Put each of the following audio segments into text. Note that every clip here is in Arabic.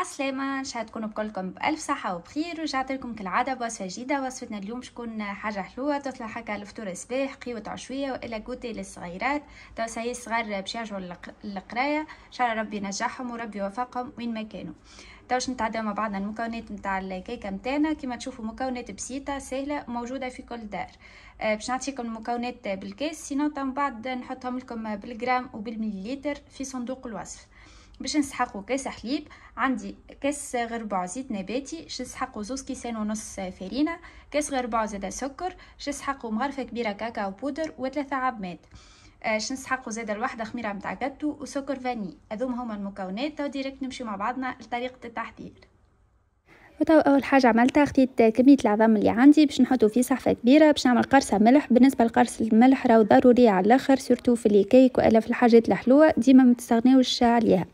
عسلامة ان شاء تكونوا بكلكم بألف صحة وبخير ورجعت لكم كالعادة بوصفة جديدة وصفتنا اليوم شكون حاجة حلوة تطلع هكا لفطور الصباح قيوة عشوية وإلا قوتي للصغيرات تو سي الصغار باش يرجعوا للقراية ان شاء الله ربي ينجحهم وربي يوفقهم وين ما كانوا تو باش نتعداو مع بعضنا المكونات نتاع الكيكه نتاعنا كيما تشوفوا مكونات بسيطه سهله موجوده في كل دار آه، باش نعطيكم المكونات بالكاس سينو من بعد نحطهم لكم بالجرام وبالمليلتر في صندوق الوصف باش نسحقو كاس حليب عندي كاس غربع زيت نباتي باش نسحقو زوز كيسان ونص فرينة كاس غربع زيت سكر باش نسحقو مغرفة كبيرة كاكاو بودر وثلاثة عبمات آه، باش نسحقو زيت الوحدة خميرة متاع جاتو وسكر فاني هذوما هما المكونات تو ديريكت نمشيو مع بعضنا لطريقة التحضير وتو اول حاجه عملتها خديت كميه العظام اللي عندي باش نحطو في صحفه كبيره باش نعمل قرصه ملح بالنسبه لقرص الملح راهو ضروري على الاخر سورتو في الكيك والا في الحاجات الحلوه ديما ما تستغناوش عليها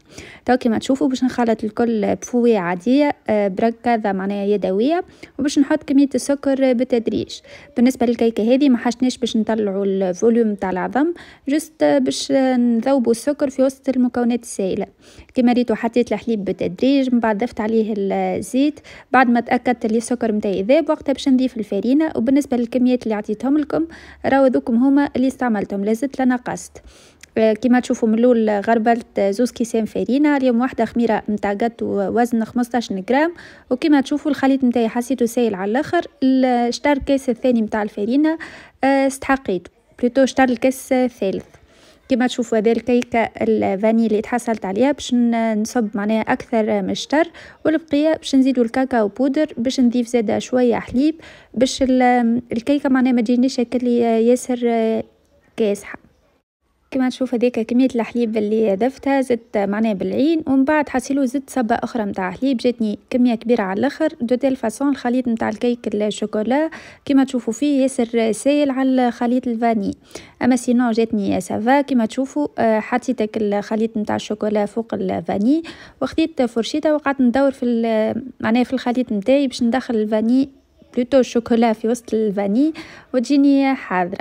تو كيما تشوفوا باش نخلط الكل بفوي عاديه آه، بركه معناها يدويه وباش نحط كميه السكر بالتدريج بالنسبه للكيكه هذه ما حشناش باش نطلعوا الفوليوم تاع العظم جست باش نذوبوا السكر في وسط المكونات السائله كيما ريتو حطيت الحليب بالتدريج من بعد ضفت عليه الزيت بعد ما تاكدت اللي السكر نتاعي ذاب وقتها باش نضيف الفارينه وبالنسبه للكميات اللي عطيتهم لكم راهو ذوكم هما اللي استعملتهم لازلت لا نقصت آه، كما تشوفوا من الاول غربلت زوز كيسان فارينه اليوم واحده خميره نتاع جاتو وزن 15 غرام وكما تشوفوا الخليط نتاعي حسيته سايل على الاخر شطر الكاس الثاني نتاع الفارينه آه، استحقيت بلوتو شطر الكاس الثالث كما تشوفوا هذه الكيكه الفاني اللي تحصلت عليها باش نصب معناها اكثر مشتر والبقيه باش نزيدوا الكاكاو بودر باش نضيف زاده شويه حليب باش الكيكه معناها ما تجينيش هكا ياسر كاسحه كما تشوف هذاك كميه الحليب اللي ضفتها زدت معناه بالعين ومن بعد حسيلو زدت صبه اخرى نتاع حليب جاتني كميه كبيره على الاخر دو تيل فاسون الخليط نتاع الكيك الشوكولا كما تشوفوا فيه ياسر سايل على خليط الفاني اما سينو جاتني سافا كما تشوفوا آه، حطيتك الخليط نتاع الشوكولا فوق الفاني وخديت فرشيتة وقعدت ندور في معناه في الخليط نتاعي باش ندخل الفاني بلوتو الشوكولا في وسط الفاني وتجيني حاضره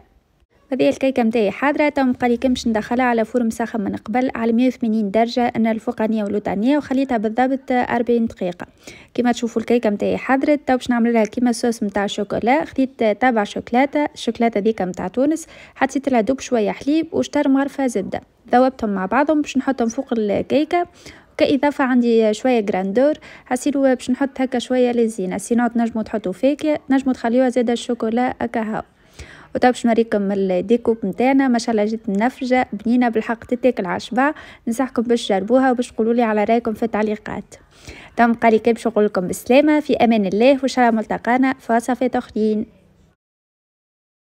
هذه الكيكه متاعي حاضره تو مقالي باش ندخلها على فرن مسخن من قبل على 180 درجه أنا الفوقانيه والوطانيه وخليتها بالضبط 40 دقيقه كما تشوفوا الكيكه متاعي حاضرة تو باش نعمل لها كيما صوص متاع الشوكولا خديت تابع شوكولاته الشوكولاته ذيك متاع تونس حطيت لها دوب شويه حليب وشطر مغرفه زبده ذوبتهم مع بعضهم باش نحطهم فوق الكيكه كإضافة عندي شوية جراندور هسيلو باش نحط هكا شوية للزينة سينو تنجمو تحطو فيك نجمو تخليوها زادة الشوكولا أكا هاو وتوا باش نوريكم الديكوب نتاعنا ما شاء الله جات منفجه بنينه بالحق تتاكل على الشبع ننصحكم باش تجربوها وباش تقولوا لي على رايكم في التعليقات تم قريكم باش نقول لكم بالسلامه في امان الله وان شاء الله ملتقانا في وصفات اخرين